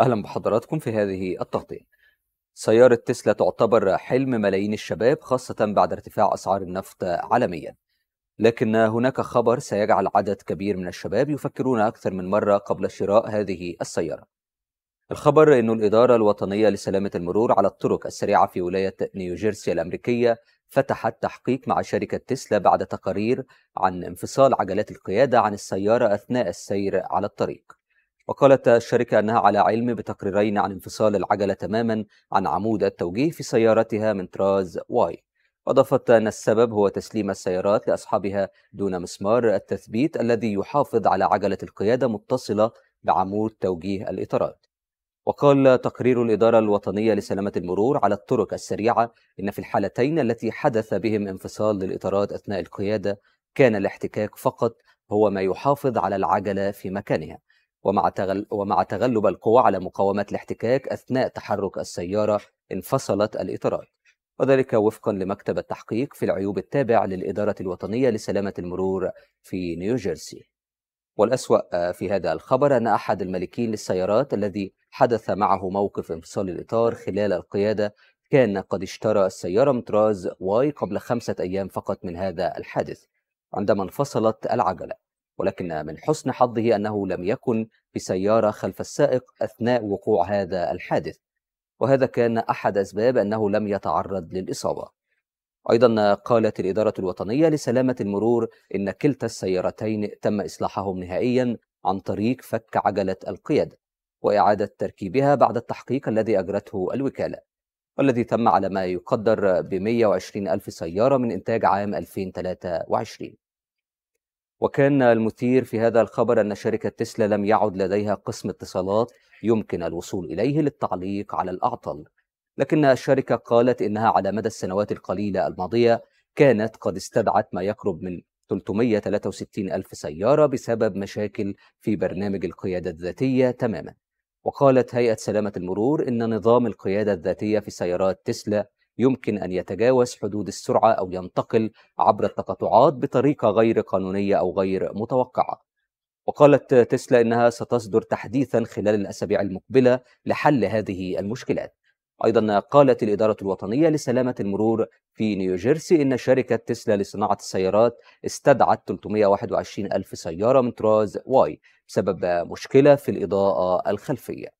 أهلا بحضراتكم في هذه التغطية سيارة تسلا تعتبر حلم ملايين الشباب خاصة بعد ارتفاع أسعار النفط عالميا لكن هناك خبر سيجعل عدد كبير من الشباب يفكرون أكثر من مرة قبل شراء هذه السيارة الخبر أن الإدارة الوطنية لسلامة المرور على الطرق السريعة في ولاية نيوجيرسي الأمريكية فتحت تحقيق مع شركة تسلا بعد تقارير عن انفصال عجلات القيادة عن السيارة أثناء السير على الطريق وقالت الشركة أنها على علم بتقريرين عن انفصال العجلة تماما عن عمود التوجيه في سيارتها من طراز واي أضافت أن السبب هو تسليم السيارات لأصحابها دون مسمار التثبيت الذي يحافظ على عجلة القيادة متصلة بعمود توجيه الإطارات وقال تقرير الإدارة الوطنية لسلامة المرور على الطرق السريعة إن في الحالتين التي حدث بهم انفصال للإطارات أثناء القيادة كان الاحتكاك فقط هو ما يحافظ على العجلة في مكانها ومع, تغل... ومع تغلب القوى على مقاومات الاحتكاك أثناء تحرك السيارة انفصلت الإطارات وذلك وفقا لمكتب التحقيق في العيوب التابع للإدارة الوطنية لسلامة المرور في نيوجيرسي والأسوأ آه، في هذا الخبر أن أحد المالكين للسيارات الذي حدث معه موقف انفصال الإطار خلال القيادة كان قد اشترى السيارة من طراز واي قبل خمسة أيام فقط من هذا الحادث عندما انفصلت العجلة ولكن من حسن حظه أنه لم يكن بسيارة خلف السائق أثناء وقوع هذا الحادث وهذا كان أحد أسباب أنه لم يتعرض للإصابة أيضا قالت الإدارة الوطنية لسلامة المرور إن كلتا السيارتين تم إصلاحهم نهائيا عن طريق فك عجلة القيادة وإعادة تركيبها بعد التحقيق الذي أجرته الوكالة والذي تم على ما يقدر ب 120 ألف سيارة من إنتاج عام 2023 وكان المثير في هذا الخبر أن شركة تسلا لم يعد لديها قسم اتصالات يمكن الوصول إليه للتعليق على الأعطل لكن الشركة قالت إنها على مدى السنوات القليلة الماضية كانت قد استدعت ما يقرب من 363 ألف سيارة بسبب مشاكل في برنامج القيادة الذاتية تماما وقالت هيئة سلامة المرور إن نظام القيادة الذاتية في سيارات تسلا يمكن أن يتجاوز حدود السرعة أو ينتقل عبر التقاطعات بطريقة غير قانونية أو غير متوقعة وقالت تسلا إنها ستصدر تحديثا خلال الأسابيع المقبلة لحل هذه المشكلات أيضا قالت الإدارة الوطنية لسلامة المرور في نيوجيرسي إن شركة تسلا لصناعة السيارات استدعت 321 ألف سيارة من طراز واي بسبب مشكلة في الإضاءة الخلفية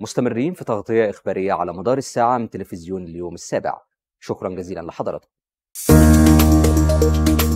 مستمرين في تغطية إخبارية على مدار الساعة من تلفزيون اليوم السابع شكرا جزيلا لحضراتكم